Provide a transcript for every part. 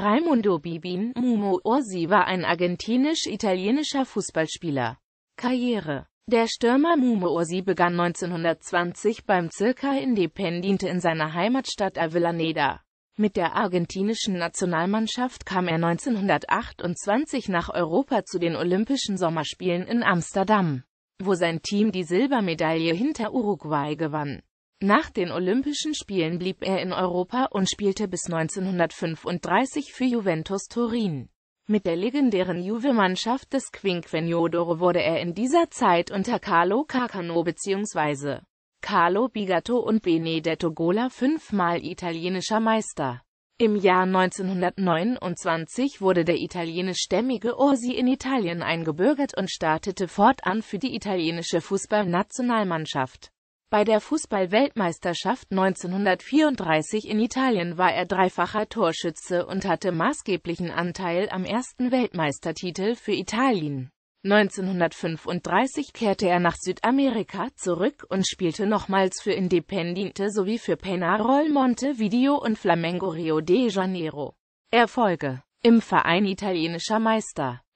Raimundo Bibin Mumo Orsi war ein argentinisch-italienischer Fußballspieler. Karriere Der Stürmer Mumo Orsi begann 1920 beim Circa Independiente in seiner Heimatstadt Avellaneda. Mit der argentinischen Nationalmannschaft kam er 1928 nach Europa zu den Olympischen Sommerspielen in Amsterdam, wo sein Team die Silbermedaille hinter Uruguay gewann. Nach den Olympischen Spielen blieb er in Europa und spielte bis 1935 für Juventus Turin. Mit der legendären Juve-Mannschaft des Quinquennodoro wurde er in dieser Zeit unter Carlo Carcano bzw. Carlo Bigato und Benedetto Gola fünfmal italienischer Meister. Im Jahr 1929 wurde der italienischstämmige Orsi in Italien eingebürgert und startete fortan für die italienische Fußballnationalmannschaft. Bei der Fußball-Weltmeisterschaft 1934 in Italien war er dreifacher Torschütze und hatte maßgeblichen Anteil am ersten Weltmeistertitel für Italien. 1935 kehrte er nach Südamerika zurück und spielte nochmals für Independiente sowie für Penarol Montevideo und Flamengo Rio de Janeiro. Erfolge Im Verein italienischer Meister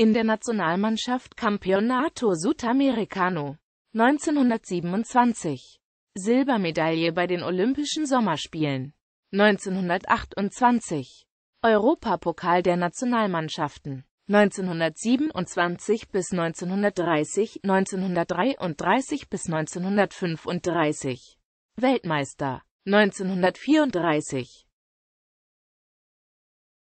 in der Nationalmannschaft Campeonato Sudamericano 1927, Silbermedaille bei den Olympischen Sommerspielen 1928, Europapokal der Nationalmannschaften 1927 bis 1930, 1933 bis 1935, Weltmeister 1934